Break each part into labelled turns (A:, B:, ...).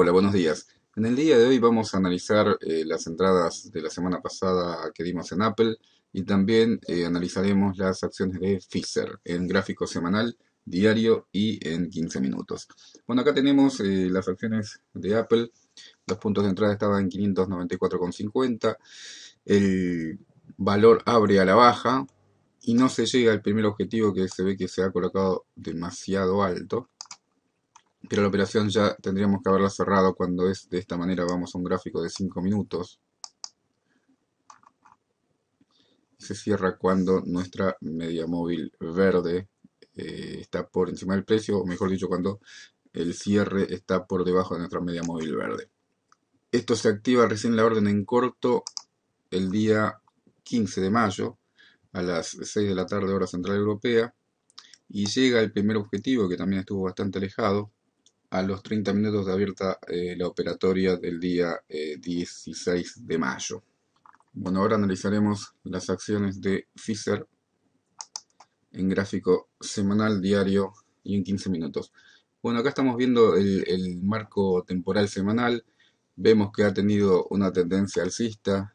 A: Hola, buenos días. En el día de hoy vamos a analizar eh, las entradas de la semana pasada que dimos en Apple y también eh, analizaremos las acciones de Pfizer en gráfico semanal, diario y en 15 minutos. Bueno, acá tenemos eh, las acciones de Apple. Los puntos de entrada estaban en 594,50. El valor abre a la baja y no se llega al primer objetivo que se ve que se ha colocado demasiado alto pero la operación ya tendríamos que haberla cerrado cuando es de esta manera vamos a un gráfico de 5 minutos se cierra cuando nuestra media móvil verde eh, está por encima del precio o mejor dicho cuando el cierre está por debajo de nuestra media móvil verde esto se activa recién la orden en corto el día 15 de mayo a las 6 de la tarde hora central europea y llega el primer objetivo que también estuvo bastante alejado a los 30 minutos de abierta eh, la operatoria del día 16 eh, de mayo. Bueno, ahora analizaremos las acciones de Pfizer en gráfico semanal, diario y en 15 minutos. Bueno, acá estamos viendo el, el marco temporal semanal. Vemos que ha tenido una tendencia alcista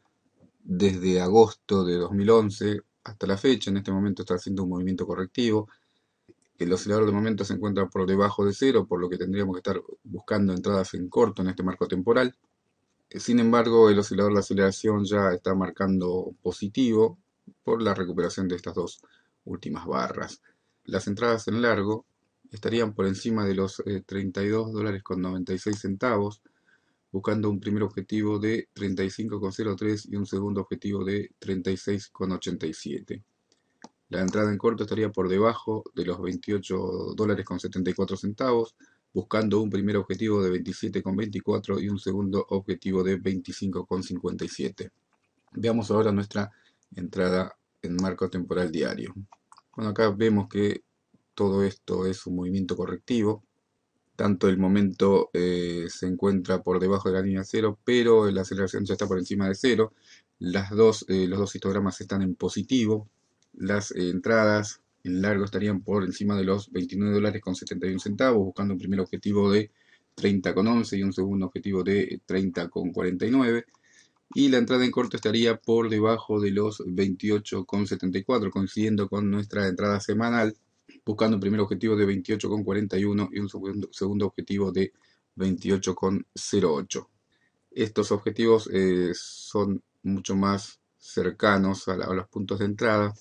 A: desde agosto de 2011 hasta la fecha. En este momento está haciendo un movimiento correctivo el oscilador de momento se encuentra por debajo de cero, por lo que tendríamos que estar buscando entradas en corto en este marco temporal. Eh, sin embargo, el oscilador de aceleración ya está marcando positivo por la recuperación de estas dos últimas barras. Las entradas en largo estarían por encima de los 32.96 eh, 32 dólares con 96 centavos, buscando un primer objetivo de 35,03 y un segundo objetivo de 36,87. La entrada en corto estaría por debajo de los 28 dólares con 74 centavos, buscando un primer objetivo de 27,24 y un segundo objetivo de 25,57. Veamos ahora nuestra entrada en marco temporal diario. Bueno, acá vemos que todo esto es un movimiento correctivo. Tanto el momento eh, se encuentra por debajo de la línea 0, pero la aceleración ya está por encima de cero. Las dos, eh, los dos histogramas están en positivo, las entradas en largo estarían por encima de los 29 dólares con 71 centavos, buscando un primer objetivo de 30 con 11 y un segundo objetivo de 30 con 49 y la entrada en corto estaría por debajo de los 28,74, coincidiendo con nuestra entrada semanal, buscando un primer objetivo de 28,41 y un segundo, objetivo de 28,08. Estos objetivos eh, son mucho más cercanos a, los puntos de entrada,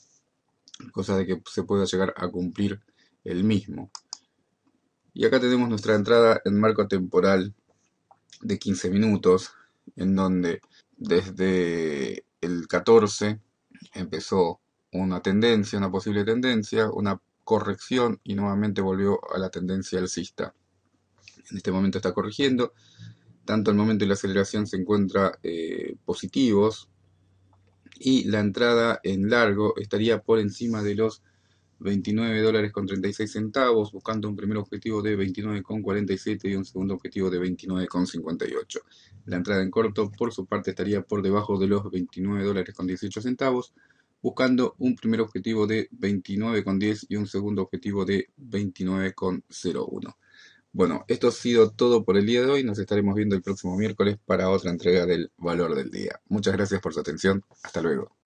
A: cosa de que se pueda llegar a cumplir el mismo. Y acá tenemos nuestra entrada en marco temporal de 15 minutos, en donde desde el 14 empezó una tendencia, una posible tendencia, una corrección y nuevamente volvió a la tendencia alcista. En este momento está corrigiendo, tanto el momento y la aceleración se encuentra eh, positivos, y la entrada en largo estaría por encima de los 29 dólares con 36 centavos, buscando un primer objetivo de 29,47 y un segundo objetivo de 29,58. La entrada en corto, por su parte, estaría por debajo de los 29 dólares con 18 centavos, buscando un primer objetivo de 29,10 y un segundo objetivo de 29,01. Bueno, esto ha sido todo por el día de hoy. Nos estaremos viendo el próximo miércoles para otra entrega del Valor del Día. Muchas gracias por su atención. Hasta luego.